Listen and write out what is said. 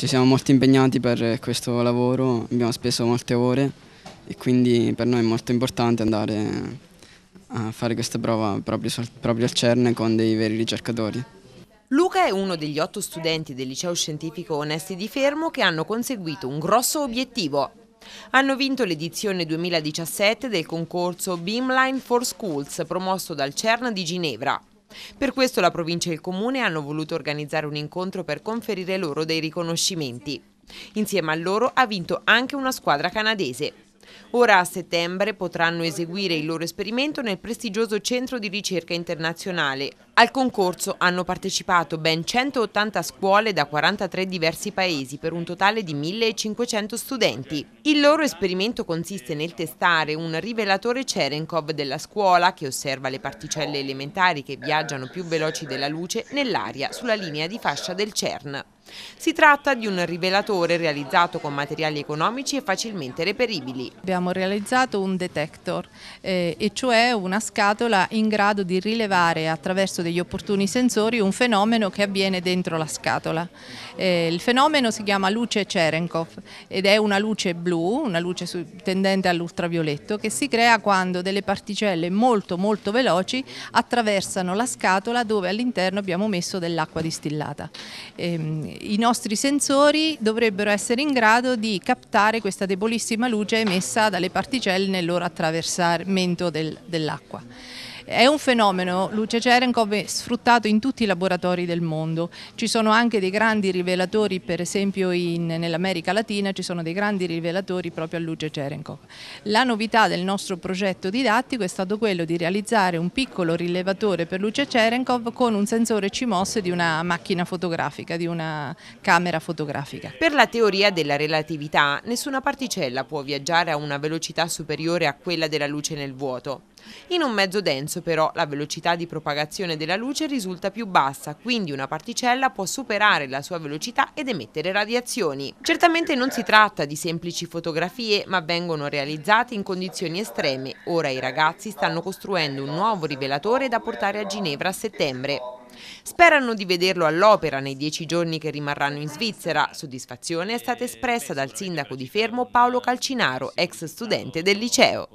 ci siamo molto impegnati per questo lavoro, abbiamo speso molte ore e quindi per noi è molto importante andare a fare questa prova proprio, proprio al CERN con dei veri ricercatori. Luca è uno degli otto studenti del liceo scientifico Onesti di Fermo che hanno conseguito un grosso obiettivo. Hanno vinto l'edizione 2017 del concorso Beamline for Schools promosso dal CERN di Ginevra. Per questo la provincia e il comune hanno voluto organizzare un incontro per conferire loro dei riconoscimenti. Insieme a loro ha vinto anche una squadra canadese. Ora a settembre potranno eseguire il loro esperimento nel prestigioso centro di ricerca internazionale. Al concorso hanno partecipato ben 180 scuole da 43 diversi paesi per un totale di 1500 studenti. Il loro esperimento consiste nel testare un rivelatore Cherenkov della scuola che osserva le particelle elementari che viaggiano più veloci della luce nell'aria sulla linea di fascia del CERN. Si tratta di un rivelatore realizzato con materiali economici e facilmente reperibili. Abbiamo realizzato un detector, eh, e cioè una scatola in grado di rilevare attraverso degli opportuni sensori un fenomeno che avviene dentro la scatola. Eh, il fenomeno si chiama luce Cherenkov ed è una luce blu, una luce tendente all'ultravioletto, che si crea quando delle particelle molto molto veloci attraversano la scatola dove all'interno abbiamo messo dell'acqua distillata. Eh, i nostri sensori dovrebbero essere in grado di captare questa debolissima luce emessa dalle particelle nel loro attraversamento del, dell'acqua. È un fenomeno, Luce Cerenkov, è sfruttato in tutti i laboratori del mondo. Ci sono anche dei grandi rivelatori, per esempio nell'America Latina ci sono dei grandi rivelatori proprio a Luce Cerenkov. La novità del nostro progetto didattico è stato quello di realizzare un piccolo rilevatore per Luce Cerenkov con un sensore CMOS di una macchina fotografica, di una camera fotografica. Per la teoria della relatività, nessuna particella può viaggiare a una velocità superiore a quella della luce nel vuoto. In un mezzo denso però la velocità di propagazione della luce risulta più bassa, quindi una particella può superare la sua velocità ed emettere radiazioni. Certamente non si tratta di semplici fotografie, ma vengono realizzate in condizioni estreme. Ora i ragazzi stanno costruendo un nuovo rivelatore da portare a Ginevra a settembre. Sperano di vederlo all'opera nei dieci giorni che rimarranno in Svizzera. Soddisfazione è stata espressa dal sindaco di Fermo Paolo Calcinaro, ex studente del liceo.